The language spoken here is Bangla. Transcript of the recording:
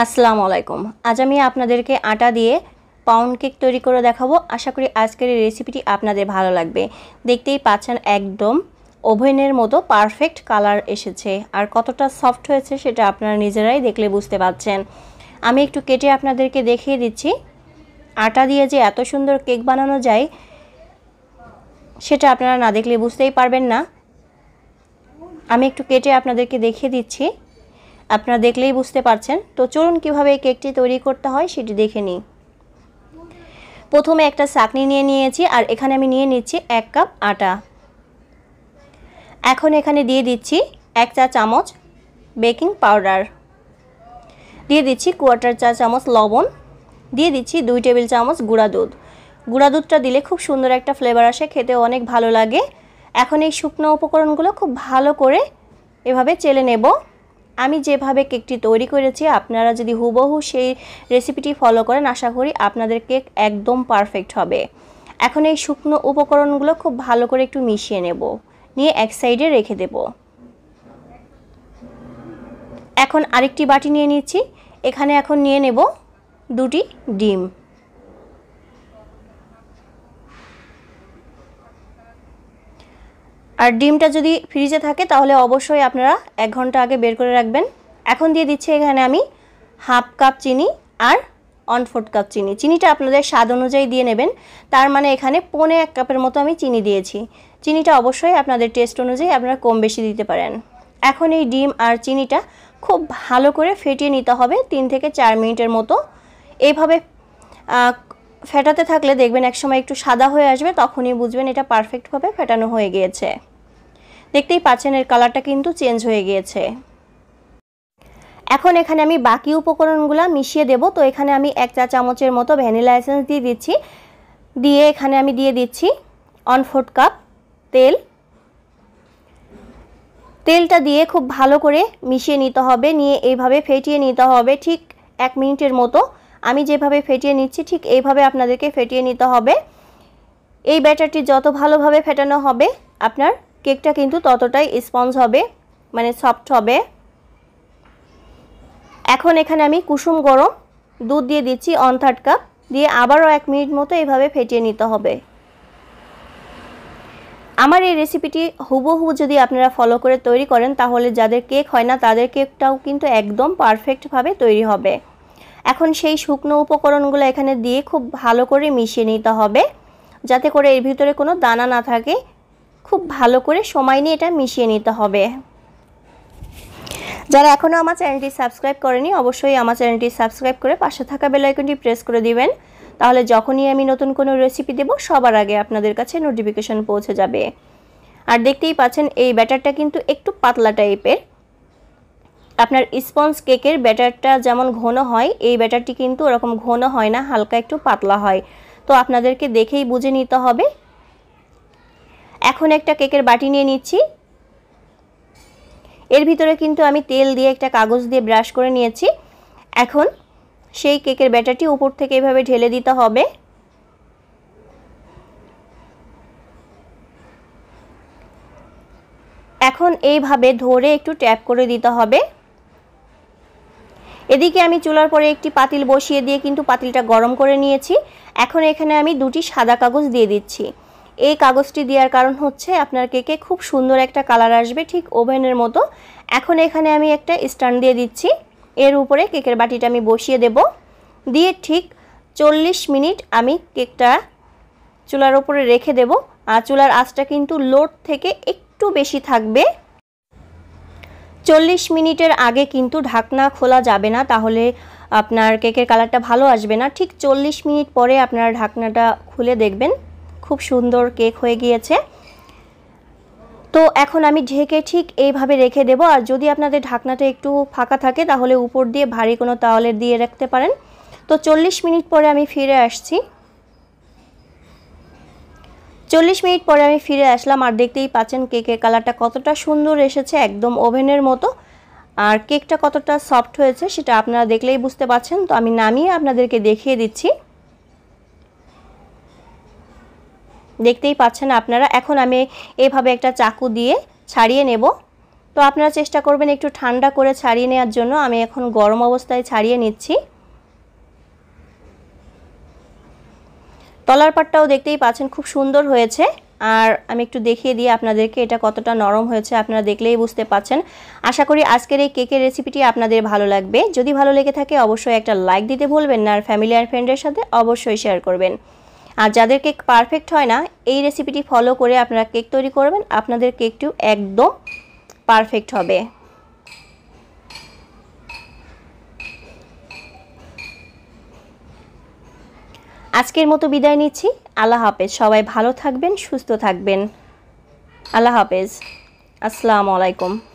আসসালামু আলাইকুম আজ আমি আপনাদেরকে আটা দিয়ে পাউন্ড কেক তৈরি করে দেখাবো আশা করি আজকের এই রেসিপিটি আপনাদের ভালো লাগবে দেখতেই পাচ্ছেন একদম ওভেনের মতো পারফেক্ট কালার এসেছে আর কতটা সফট হয়েছে সেটা আপনারা নিজেরাই দেখলে বুঝতে পাচ্ছেন আমি একটু কেটে আপনাদেরকে দেখিয়ে দিচ্ছি আটা দিয়ে যে এত সুন্দর কেক বানানো যায় সেটা আপনারা না দেখলে বুঝতেই পারবেন না আমি একটু কেটে আপনাদেরকে দেখিয়ে দিচ্ছি আপনারা দেখলেই বুঝতে পারছেন তো চলুন কিভাবে এই কেকটি তৈরি করতে হয় সেটি দেখে নিই প্রথমে একটা চাকনি নিয়ে নিয়েছি আর এখানে আমি নিয়ে নিচ্ছি এক কাপ আটা এখন এখানে দিয়ে দিচ্ছি এক চা চামচ বেকিং পাউডার দিয়ে দিচ্ছি কোয়ার্টার চা চামচ লবণ দিয়ে দিচ্ছি দুই টেবিল চামচ গুঁড়া দুধ গুঁড়া দুধটা দিলে খুব সুন্দর একটা ফ্লেভার আসে খেতে অনেক ভালো লাগে এখন এই শুকনো উপকরণগুলো খুব ভালো করে এভাবে চেলে নেব আমি যেভাবে কেকটি তৈরি করেছি আপনারা যদি হুবহু সেই রেসিপিটি ফলো করেন আশা করি আপনাদের কেক একদম পারফেক্ট হবে এখন এই শুকনো উপকরণগুলো খুব ভালো করে একটু মিশিয়ে নেব নিয়ে এক সাইডে রেখে দেব এখন আরেকটি বাটি নিয়ে নিচ্ছি এখানে এখন নিয়ে নেব দুটি ডিম আর ডিমটা যদি ফ্রিজে থাকে তাহলে অবশ্যই আপনারা এক ঘন্টা আগে বের করে রাখবেন এখন দিয়ে দিচ্ছি এখানে আমি হাফ কাপ চিনি আর ওয়ান ফোর্থ কাপ চিনি চিনিটা আপনাদের স্বাদ অনুযায়ী দিয়ে নেবেন তার মানে এখানে পোনে এক কাপের মতো আমি চিনি দিয়েছি চিনিটা অবশ্যই আপনাদের টেস্ট অনুযায়ী আপনারা কম বেশি দিতে পারেন এখন এই ডিম আর চিনিটা খুব ভালো করে ফেটিয়ে নিতে হবে তিন থেকে চার মিনিটের মতো এইভাবে ফেটাতে থাকলে দেখবেন একসময় একটু সাদা হয়ে আসবে তখনই বুঝবেন এটা পারফেক্টভাবে ফেটানো হয়ে গিয়েছে দেখতেই পাচ্ছেন এর কালারটা কিন্তু চেঞ্জ হয়ে গিয়েছে এখন এখানে আমি বাকি উপকরণগুলো মিশিয়ে দেব তো এখানে আমি এক চা চামচের মতো ভ্যানিলা এসেন্স দিয়ে দিচ্ছি দিয়ে এখানে আমি দিয়ে দিচ্ছি অনফোর্ড কাপ তেল তেলটা দিয়ে খুব ভালো করে মিশিয়ে নিতে হবে নিয়ে এইভাবে ফেটিয়ে নিতে হবে ঠিক এক মিনিটের মতো আমি যেভাবে ফেটিয়ে নিচ্ছি ঠিক এইভাবে আপনাদেরকে ফেটিয়ে নিতে হবে এই ব্যাটারটি যত ভালোভাবে ফেটানো হবে আপনার কেকটা কিন্তু ততটাই স্পঞ্জ হবে মানে সফট হবে এখন এখানে আমি কুসুম গরম দুধ দিয়ে দিচ্ছি অন থার্ড কাপ দিয়ে আবারও এক মিনিট মতো এভাবে ফেটিয়ে নিতে হবে আমার এই রেসিপিটি হুবহু যদি আপনারা ফলো করে তৈরি করেন তাহলে যাদের কেক হয় না তাদের কেকটাও কিন্তু একদম পারফেক্টভাবে তৈরি হবে এখন সেই শুকনো উপকরণগুলো এখানে দিয়ে খুব ভালো করে মিশিয়ে নিতে হবে যাতে করে এর ভিতরে কোনো দানা না থাকে খুব ভালো করে সময় নিয়ে এটা মিশিয়ে নিতে হবে যারা এখনও আমার চ্যানেলটি সাবস্ক্রাইব করেনি অবশ্যই আমার চ্যানেলটি সাবস্ক্রাইব করে পাশে থাকা বেলাইকনটি প্রেস করে দিবেন তাহলে যখনই আমি নতুন কোনো রেসিপি দেব সবার আগে আপনাদের কাছে নোটিফিকেশান পৌঁছে যাবে আর দেখতেই পাচ্ছেন এই ব্যাটারটা কিন্তু একটু পাতলা টাইপের আপনার স্পঞ্জ কেকের ব্যাটারটা যেমন ঘন হয় এই ব্যাটারটি কিন্তু ওরকম ঘন হয় না হালকা একটু পাতলা হয় তো আপনাদেরকে দেখেই বুঝে নিতে হবে এখন একটা কেকের বাটি নিয়ে নিচ্ছি এর ভিতরে কিন্তু আমি তেল দিয়ে একটা কাগজ দিয়ে ব্রাশ করে নিয়েছি এখন সেই কেকের ব্যাটারটি উপর থেকে এভাবে ঢেলে দিতে হবে এখন এইভাবে ধরে একটু ট্যাপ করে দিতে হবে এদিকে আমি চুলার পরে একটি পাতিল বসিয়ে দিয়ে কিন্তু পাতিলটা গরম করে নিয়েছি এখন এখানে আমি দুটি সাদা কাগজ দিয়ে দিচ্ছি এই কাগজটি দেওয়ার কারণ হচ্ছে আপনার কেকে খুব সুন্দর একটা কালার আসবে ঠিক ওভেনের মতো এখন এখানে আমি একটা স্ট্যান্ড দিয়ে দিচ্ছি এর উপরে কেকের বাটিটা আমি বসিয়ে দেব দিয়ে ঠিক চল্লিশ মিনিট আমি কেকটা চুলার ওপরে রেখে দেব আর চুলার আঁচটা কিন্তু লোড থেকে একটু বেশি থাকবে চল্লিশ মিনিটের আগে কিন্তু ঢাকনা খোলা যাবে না তাহলে আপনার কেকের কালারটা ভালো আসবে না ঠিক চল্লিশ মিনিট পরে আপনারা ঢাকনাটা খুলে দেখবেন খুব সুন্দর কেক হয়ে গিয়েছে তো এখন আমি ঢেকে ঠিক এইভাবে রেখে দেব আর যদি আপনাদের ঢাকনাটা একটু ফাঁকা থাকে তাহলে উপর দিয়ে ভারী কোনো তাওয়ালে দিয়ে রাখতে পারেন তো চল্লিশ মিনিট পরে আমি ফিরে আসছি চল্লিশ মিনিট পরে আমি ফিরে আসলাম আর দেখতেই পাচ্ছেন কেকের কালারটা কতটা সুন্দর এসেছে একদম ওভেনের মতো আর কেকটা কতটা সফট হয়েছে সেটা আপনারা দেখলেই বুঝতে পাচ্ছেন তো আমি নামিয়ে আপনাদেরকে দেখিয়ে দিচ্ছি দেখতেই পাচ্ছেন আপনারা এখন আমি এভাবে একটা চাকু দিয়ে ছাড়িয়ে নেব তো আপনারা চেষ্টা করবেন একটু ঠান্ডা করে ছাড়িয়ে নেওয়ার জন্য আমি এখন গরম অবস্থায় ছাড়িয়ে নিচ্ছি তলার পাটটাও দেখতেই পাচ্ছেন খুব সুন্দর হয়েছে আর আমি একটু দেখিয়ে দিয়ে আপনাদেরকে এটা কতটা নরম হয়েছে আপনারা দেখলেই বুঝতে পাচ্ছেন আশা করি আজকের এই কেকের রেসিপিটি আপনাদের ভালো লাগবে যদি ভালো লেগে থাকে অবশ্যই একটা লাইক দিতে ভুলবেন না আর ফ্যামিলি আর ফ্রেন্ডের সাথে অবশ্যই শেয়ার করবেন আর যাদের কেক পারফেক্ট হয় না এই রেসিপিটি ফলো করে আপনারা কেক তৈরি করবেন আপনাদের কেকটিও একদম পারফেক্ট হবে আজকের মতো বিদায় নিচ্ছি আল্লাহ হাফেজ সবাই ভালো থাকবেন সুস্থ থাকবেন আল্লাহ হাফেজ আসসালামু আলাইকুম